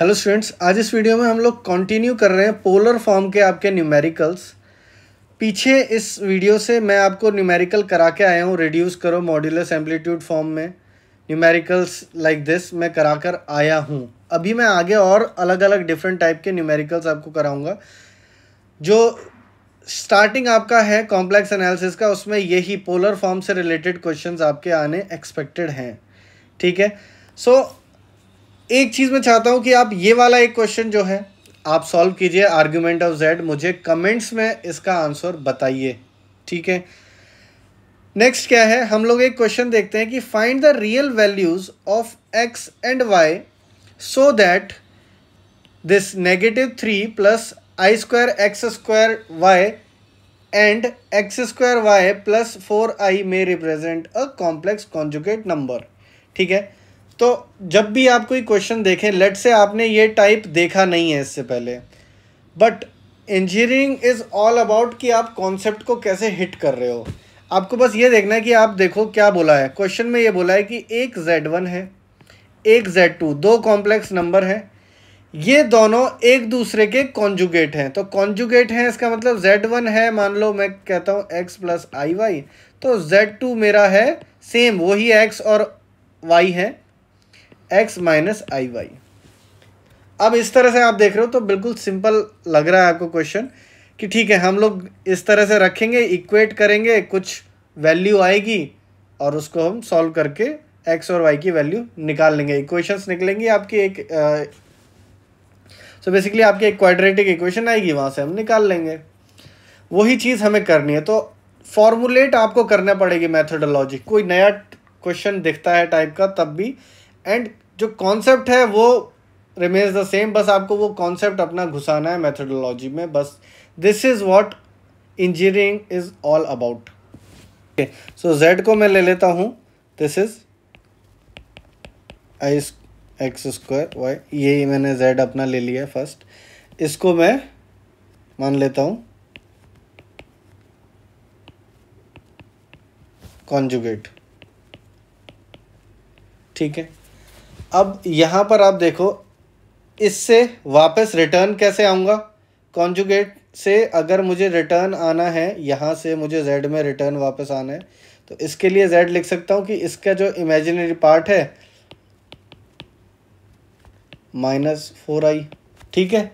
hello students आज इस video में हम लोग कंटिन्यू कर रहे हैं पोलर फॉर्म के आपके न्यूमेरिकल्स पीछे इस वीडियो से मैं आपको न्यूमेरिकल करा के आया हूँ रिड्यूस करो मॉड्यूलस एम्पलीट्यूड फॉर्म में न्यूमेरिकल्स लाइक दिस मैं करा कर आया हूँ अभी मैं आगे और अलग अलग डिफरेंट टाइप के न्यूमेरिकल्स आपको कराऊँगा जो स्टार्टिंग आपका है कॉम्प्लेक्स एनालिसिस का उसमें यही पोलर फॉर्म से रिलेटेड क्वेश्चन आपके आने एक्सपेक्टेड हैं ठीक है सो so, एक चीज़ मैं चाहता हूं कि आप ये वाला एक क्वेश्चन जो है आप सॉल्व कीजिए आर्ग्यूमेंट ऑफ जेड मुझे कमेंट्स में इसका आंसर बताइए ठीक है नेक्स्ट क्या है हम लोग एक क्वेश्चन देखते हैं कि find the real values of x and y so that this negative three plus i square x square y and x square y plus four i में represent a complex conjugate number ठीक है तो जब भी आप कोई question देखें late से आपने ये टाइप देखा नहीं है इससे पहले but engineering is all about कि आप कॉन्सेप्ट को कैसे हिट कर रहे हो आपको बस ये देखना है कि आप देखो क्या बोला है क्वेश्चन में ये बोला है कि एक जेड वन है एक जेड टू दो कॉम्प्लेक्स नंबर हैं ये दोनों एक दूसरे के कॉन्जुगेट हैं तो कॉन्जुगेट हैं इसका मतलब जेड वन है मान लो मैं कहता हूँ एक्स प्लस आई वाई तो जेड टू मेरा है सेम वही एक्स और वाई है एक्स माइनस आई वाई अब इस तरह से आप देख रहे हो तो बिल्कुल सिंपल लग रहा है आपको क्वेश्चन कि ठीक है हम लोग इस तरह से रखेंगे इक्वेट करेंगे कुछ वैल्यू आएगी और उसको हम सॉल्व करके एक्स और वाई की वैल्यू निकाल लेंगे इक्वेशंस निकलेंगी आपकी एक सो बेसिकली आपकी एक क्वाड्रेटिक इक्वेशन आएगी वहाँ से हम निकाल लेंगे वही चीज़ हमें करनी है तो फॉर्मुलेट आपको करना पड़ेगी मैथडोलॉजी कोई नया क्वेश्चन दिखता है टाइप का तब भी एंड जो कॉन्सेप्ट है वो रिमेन्स द सेम बस आपको वो कॉन्सेप्ट अपना घुसाना है मेथडोलॉजी में बस this is what engineering is all about so Z को मैं ले लेता हूँ this is i x square y यही मैंने जेड अपना ले लिया फर्स्ट इसको मैं मान लेता हूँ कॉन्जुगेट ठीक है अब यहाँ पर आप देखो इससे वापस रिटर्न कैसे आऊँगा कॉन्जुगेट से अगर मुझे रिटर्न आना है यहाँ से मुझे जेड में रिटर्न वापस आना है तो इसके लिए जेड लिख सकता हूँ कि इसका जो इमेजिनरी पार्ट है माइनस फोर आई ठीक है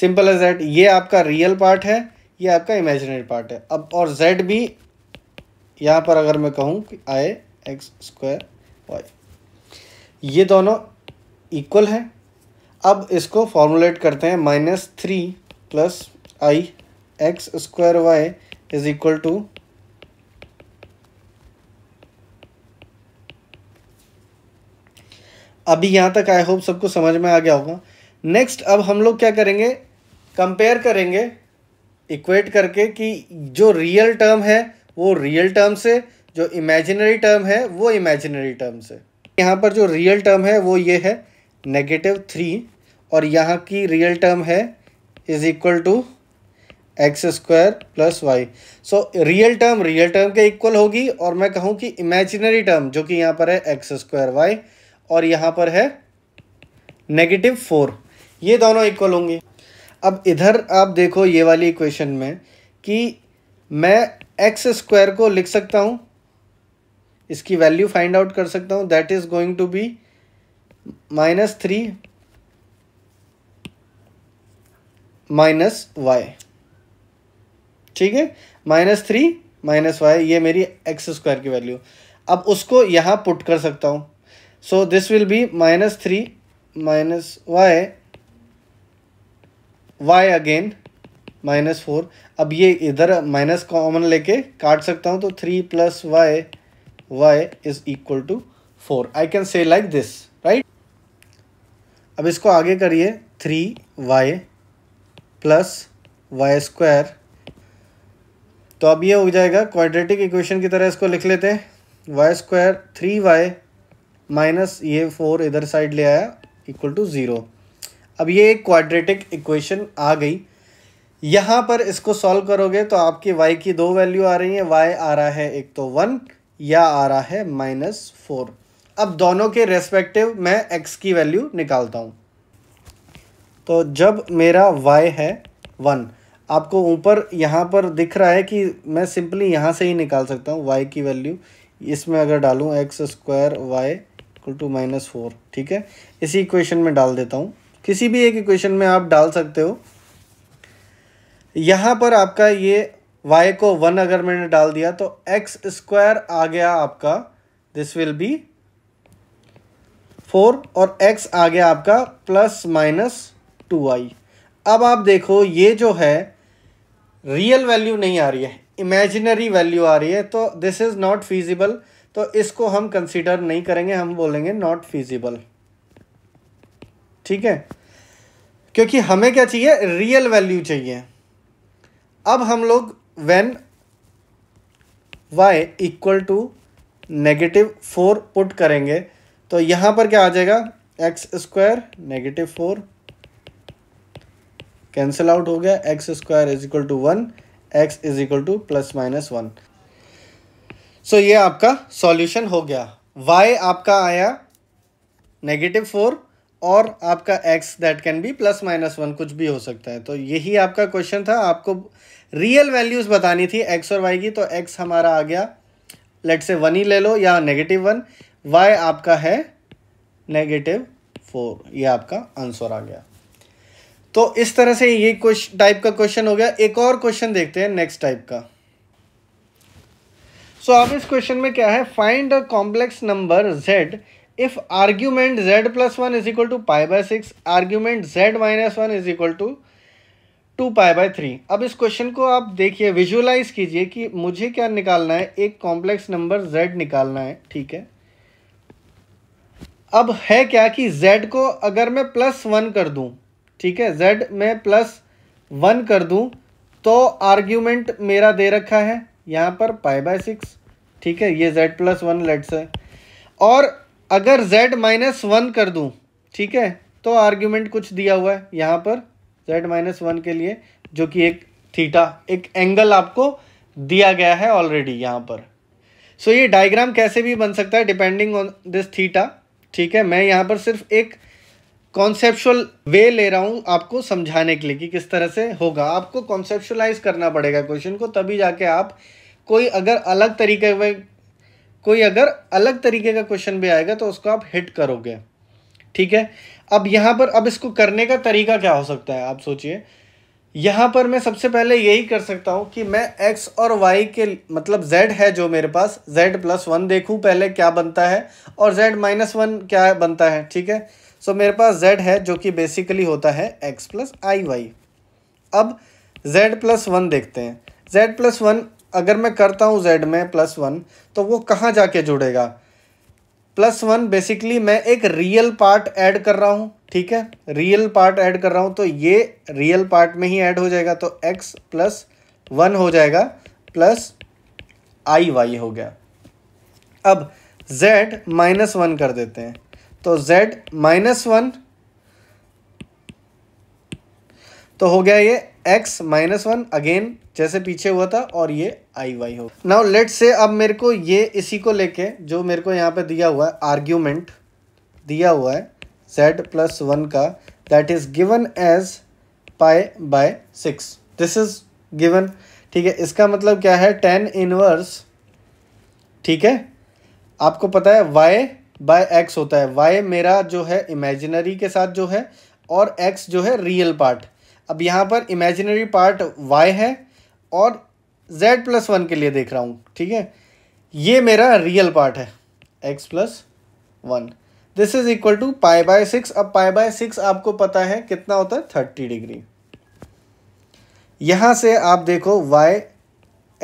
सिंपल है जेड ये आपका रियल पार्ट है ये आपका इमेजिनरी पार्ट है अब और जेड भी यहाँ पर अगर मैं कहूँ कि आए एक्स स्क्वायर वाई ये दोनों इक्वल हैं अब इसको फॉर्मुलेट करते हैं minus three plus i x square y is equal to अभी यहाँ तक आई होप सबको समझ में आ गया होगा नेक्स्ट अब हम लोग क्या करेंगे कंपेयर करेंगे इक्वेट करके कि जो रियल टर्म है वो रियल टर्म से जो इमेजिनरी टर्म है वो इमेजिनरी टर्म से यहाँ पर जो रियल टर्म है वो ये है नेगेटिव थ्री और यहाँ की रियल टर्म है is equal to x square plus y so real term real term के इक्वल होगी और मैं कहूँ कि इमेजिनरी टर्म जो कि यहाँ पर है एक्स स्क्वायर वाई और यहाँ पर है नेगेटिव फोर ये दोनों इक्वल होंगे अब इधर आप देखो ये वाली इक्वेशन में कि मैं एक्स स्क्वायर को लिख सकता हूँ इसकी वैल्यू फाइंड आउट कर सकता हूँ that is going to be minus three minus y ठीक है माइनस थ्री माइनस वाई ये मेरी एक्स स्क्वायर की वैल्यू अब उसको यहाँ पुट कर सकता हूँ so this will be minus three minus y y again minus four अब ये इधर माइनस कॉमन लेके काट सकता हूँ तो three plus y y is equal to four I can say like this right अब इसको आगे करिए three y plus y square तो अब ये हो जाएगा क्वाड्रेटिक इक्वेशन की तरह इसको लिख लेते हैं y square three y minus ये फोर इधर साइड ले आया इक्वल टू ज़ीरो अब ये एक क्वाड्रेटिक इक्वेशन आ गई यहाँ पर इसको सॉल्व करोगे तो आपकी वाई की दो वैल्यू आ रही है वाई आ रहा है एक तो वन यह आ रहा है माइनस फोर अब दोनों के रेस्पेक्टिव मैं एक्स की वैल्यू निकालता हूँ तो जब मेरा वाई है वन आपको ऊपर यहाँ पर दिख रहा है कि मैं सिंपली यहाँ से ही निकाल सकता हूँ वाई की वैल्यू इसमें अगर डालूँ x square y equal to minus four ठीक है इसी इक्वेशन में डाल देता हूँ किसी भी एक इक्वेशन में आप डाल सकते हो यहाँ पर आपका ये वाई को वन अगर मैंने डाल दिया तो एक्स स्क्वायर आ गया आपका दिस विल बी फोर और एक्स आ गया आपका प्लस माइनस टू आई अब आप देखो ये जो है रियल वैल्यू नहीं आ रही है इमेजिनरी वैल्यू आ रही है तो दिस इज़ नॉट फीजिबल तो इसको हम कंसिडर नहीं करेंगे हम बोलेंगे नॉट फीजिबल ठीक है क्योंकि हमें क्या चाहिए रियल वैल्यू चाहिए अब हम लोग when y equal to negative four put करेंगे तो यहां पर क्या आ जाएगा x square negative four cancel out हो गया x square is equal to one x is equal to plus minus one so ये आपका सॉल्यूशन हो गया y आपका आया नेगेटिव फोर और आपका x that can be plus minus one कुछ भी हो सकता है तो यही आपका क्वेश्चन था आपको रियल वैल्यूज़ बतानी थी एक्स और वाई की तो एक्स हमारा आ गया लेट से वन ही ले लो या नेगेटिव वन वाई आपका है नेगेटिव फोर ये आपका आंसर आ गया तो इस तरह से ये टाइप का क्वेश्चन हो गया एक और क्वेश्चन देखते हैं नेक्स्ट टाइप का सो so, अब इस क्वेश्चन में क्या है find a complex number z if argument z plus one is equal to pi by six argument z minus one is equal to two pi by three अब इस question को आप देखिए विजुअलाइज कीजिए कि मुझे क्या निकालना है एक कॉम्प्लेक्स नंबर जेड निकालना है ठीक है अब है क्या कि z को अगर मैं प्लस वन कर दूं ठीक है z में प्लस वन कर दूं तो आर्ग्यूमेंट मेरा दे रखा है यहां पर पाई बाय सिक्स ठीक है ये z प्लस वन लेट्स है और अगर z माइनस वन कर दूं ठीक है तो आर्ग्यूमेंट कुछ दिया हुआ है यहां पर जेड माइनस वन के लिए जो कि एक थीटा एक एंगल आपको दिया गया है ऑलरेडी यहाँ पर सो so, ये डायग्राम कैसे भी बन सकता है डिपेंडिंग ऑन दिस थीटा ठीक है मैं यहाँ पर सिर्फ एक कॉन्सेप्चुअल वे ले रहा हूँ आपको समझाने के लिए कि किस तरह से होगा आपको कॉन्सेप्चुलाइज करना पड़ेगा क्वेश्चन को तभी जाके आप कोई अगर अलग तरीके में कोई अगर अलग तरीके का क्वेश्चन भी आएगा तो उसको आप हिट करोगे ठीक है अब यहाँ पर अब इसको करने का तरीका क्या हो सकता है आप सोचिए यहाँ पर मैं सबसे पहले यही कर सकता हूँ कि मैं x और y के मतलब z है जो मेरे पास z प्लस वन देखूँ पहले क्या बनता है और z माइनस वन क्या बनता है ठीक है सो so, मेरे पास z है जो कि बेसिकली होता है x प्लस आई वाई अब z प्लस वन देखते हैं z प्लस वन अगर मैं करता हूँ z में प्लस वन तो वो कहाँ जाके जुड़ेगा प्लस वन बेसिकली मैं एक रियल पार्ट ऐड कर रहा हूँ ठीक है रियल पार्ट ऐड कर रहा हूँ तो ये रियल पार्ट में ही ऐड हो जाएगा तो एक्स प्लस वन हो जाएगा प्लस आई वाई हो गया अब जेड माइनस वन कर देते हैं तो जेड माइनस वन तो हो गया ये एक्स माइनस वन अगेन जैसे पीछे हुआ था और ये आई वाई हो नाउ लेट से अब मेरे को ये इसी को लेके जो मेरे को यहाँ पे दिया हुआ है आर्ग्यूमेंट दिया हुआ है z प्लस वन का that is given as pi by six this is given ठीक है इसका मतलब क्या है टेन इनवर्स ठीक है आपको पता है वाई बाय एक्स होता है वाई मेरा जो है इमेजिनरी के साथ जो है और एक्स जो है रियल पार्ट अब यहाँ पर इमेजिनरी पार्ट वाई है और जेड प्लस वन के लिए देख रहा हूँ ठीक है ये मेरा रियल पार्ट है x plus one this is equal to pi by six अब पाए बाय सिक्स आपको पता है कितना होता है थर्टी डिग्री यहाँ से आप देखो y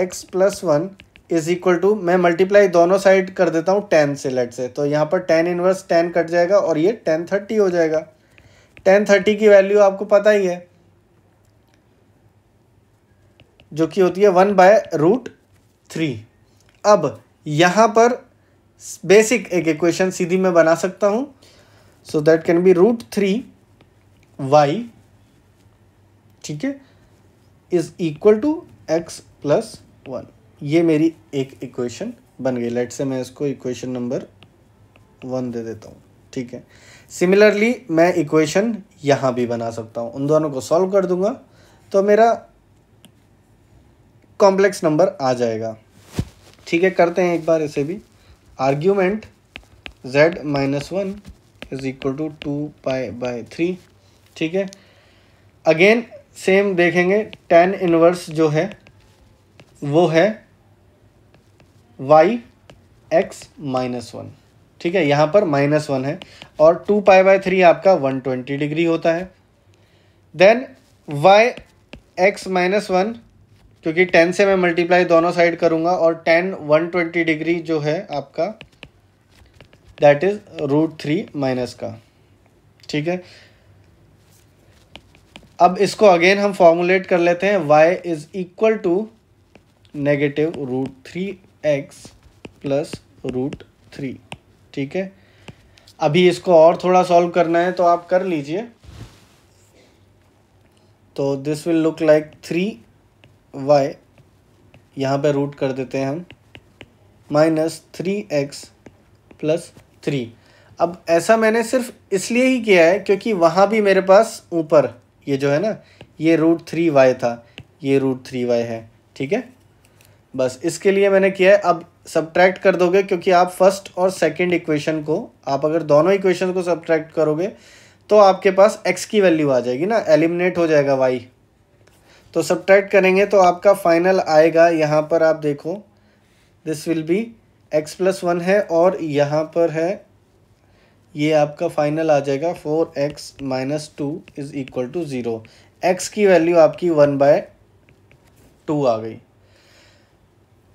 x plus one is equal to मैं मल्टीप्लाई दोनों साइड कर देता हूँ टेन से लेट से तो यहाँ पर टेन इनवर्स टेन कट जाएगा और ये टेन थर्टी हो जाएगा टेन थर्टी की वैल्यू आपको पता ही है जो कि होती है वन बाय रूट थ्री अब यहाँ पर बेसिक एक इक्वेशन सीधी मैं बना सकता हूँ so that can be root three y ठीक है is equal to x plus one ये मेरी एक इक्वेशन बन गई लेट से मैं इसको इक्वेशन नंबर वन दे देता हूँ ठीक है सिमिलरली मैं इक्वेशन यहाँ भी बना सकता हूँ उन दोनों को सॉल्व कर दूंगा तो मेरा कॉम्प्लेक्स नंबर आ जाएगा ठीक है करते हैं एक बार इसे भी argument z minus one is equal to two pi by three ठीक है अगेन सेम देखेंगे टेन इनवर्स जो है वो है y x माइनस वन ठीक है यहाँ पर माइनस वन है और टू पाई बाय थ्री आपका वन ट्वेंटी डिग्री होता है then y x minus one क्योंकि टेन से मैं मल्टीप्लाई दोनों साइड करूंगा और टेन वन ट्वेंटी डिग्री जो है आपका that is root three minus का ठीक है अब इसको अगेन हम फॉर्मुलेट कर लेते हैं y is equal to negative root three x plus root three ठीक है अभी इसको और थोड़ा सॉल्व करना है तो आप कर लीजिए तो this will look like three y यहाँ पर रूट कर देते हैं हम minus three x plus three अब ऐसा मैंने सिर्फ इसलिए ही किया है क्योंकि वहाँ भी मेरे पास ऊपर ये जो है ना ये रूट थ्री वाई था ये रूट थ्री वाई है ठीक है बस इसके लिए मैंने किया है अब सब्ट्रैक्ट कर दोगे क्योंकि आप फर्स्ट और सेकंड इक्वेशन को आप अगर दोनों इक्वेशन को सब्ट्रैक्ट करोगे तो आपके पास एक्स की वैल्यू आ जाएगी ना एलिमिनेट हो जाएगा वाई तो सब्ट्रैक्ट करेंगे तो आपका फाइनल आएगा यहाँ पर आप देखो this will be x plus one है और यहाँ पर है ये आपका फाइनल आ जाएगा four x minus two is equal to zero x की वैल्यू आपकी वन बाय टू आ गई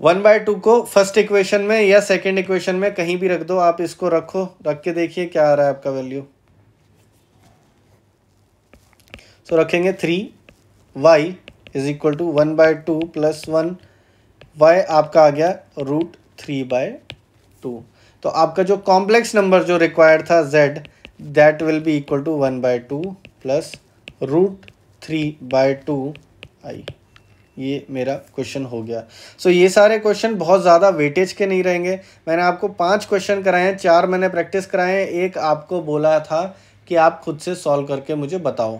वन बाय टू को फर्स्ट इक्वेशन में या सेकंड इक्वेशन में कहीं भी रख दो आप इसको रखो रख के देखिए क्या आ रहा है आपका वैल्यू सो so, रखेंगे three y is equal to one by two plus one y आपका आ गया रूट थ्री बाय टू तो आपका जो कॉम्प्लेक्स नंबर जो रिक्वायर्ड था z that will be equal to one by two plus root three by two i ये मेरा क्वेश्चन हो गया सो so, ये सारे क्वेश्चन बहुत ज़्यादा वेटेज के नहीं रहेंगे मैंने आपको पांच क्वेश्चन कराए हैं चार मैंने प्रैक्टिस कराए हैं एक आपको बोला था कि आप खुद से सॉल्व करके मुझे बताओ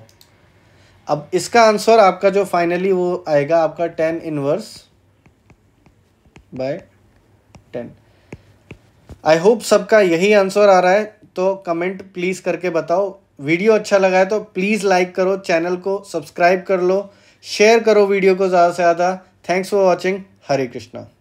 अब इसका आंसर आपका जो फाइनली वो आएगा आपका tan inverse by ten I hope सबका यही आंसर आ रहा है तो कमेंट प्लीज़ करके बताओ वीडियो अच्छा लगा है तो प्लीज़ लाइक करो चैनल को सब्सक्राइब कर लो शेयर करो वीडियो को ज़्यादा से ज़्यादा thanks for watching Hare Krishna